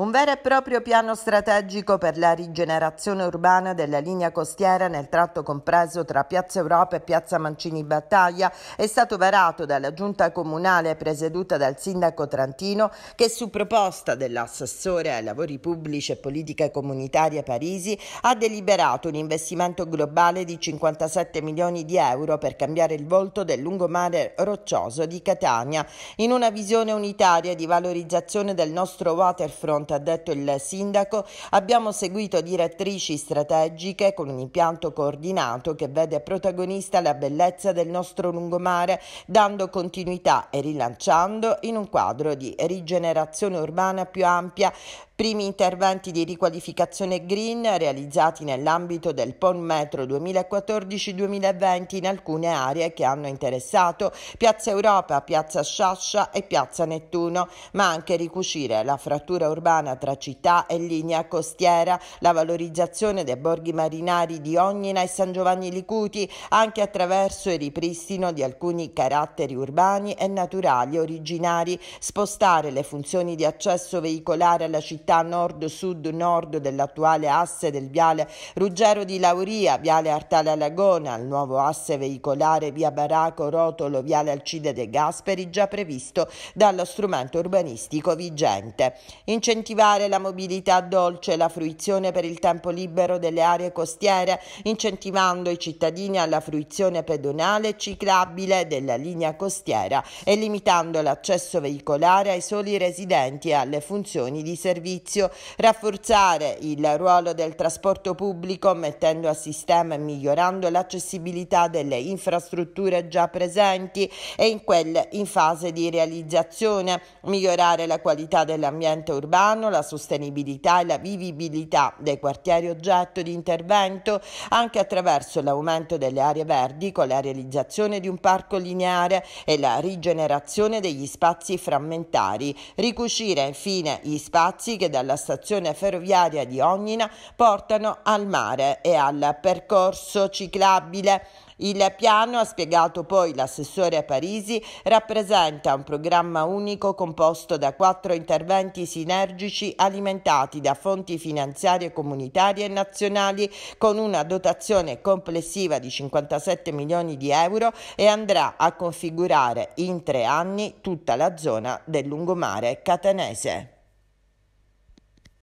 Un vero e proprio piano strategico per la rigenerazione urbana della linea costiera nel tratto compreso tra Piazza Europa e Piazza Mancini Battaglia è stato varato dalla giunta comunale presieduta dal sindaco Trantino che su proposta dell'assessore ai lavori pubblici e politiche comunitarie Parisi ha deliberato un investimento globale di 57 milioni di euro per cambiare il volto del lungomare roccioso di Catania in una visione unitaria di valorizzazione del nostro waterfront ha detto il sindaco, abbiamo seguito direttrici strategiche con un impianto coordinato che vede protagonista la bellezza del nostro lungomare, dando continuità e rilanciando in un quadro di rigenerazione urbana più ampia primi interventi di riqualificazione green realizzati nell'ambito del PON Metro 2014-2020 in alcune aree che hanno interessato Piazza Europa, Piazza Sciascia e Piazza Nettuno, ma anche ricucire la frattura urbana tra città e linea costiera, la valorizzazione dei borghi marinari di Ognina e San Giovanni Licuti, anche attraverso il ripristino di alcuni caratteri urbani e naturali originari, spostare le funzioni di accesso veicolare alla città città nord-sud-nord dell'attuale asse del viale Ruggero di Lauria, viale Artale Alagona, al nuovo asse veicolare via Baraco Rotolo, viale Alcide De Gasperi, già previsto dallo strumento urbanistico vigente. Incentivare la mobilità dolce e la fruizione per il tempo libero delle aree costiere, incentivando i cittadini alla fruizione pedonale e ciclabile della linea costiera e limitando l'accesso veicolare ai soli residenti e alle funzioni di servizio servizio, rafforzare il ruolo del trasporto pubblico mettendo a sistema e migliorando l'accessibilità delle infrastrutture già presenti e in quelle in fase di realizzazione, migliorare la qualità dell'ambiente urbano, la sostenibilità e la vivibilità dei quartieri oggetto di intervento, anche attraverso l'aumento delle aree verdi con la realizzazione di un parco lineare e la rigenerazione degli spazi frammentari, ricucire infine gli spazi che dalla stazione ferroviaria di Ognina portano al mare e al percorso ciclabile. Il piano, ha spiegato poi l'assessore Parisi, rappresenta un programma unico composto da quattro interventi sinergici alimentati da fonti finanziarie comunitarie e nazionali con una dotazione complessiva di 57 milioni di euro e andrà a configurare in tre anni tutta la zona del lungomare catanese.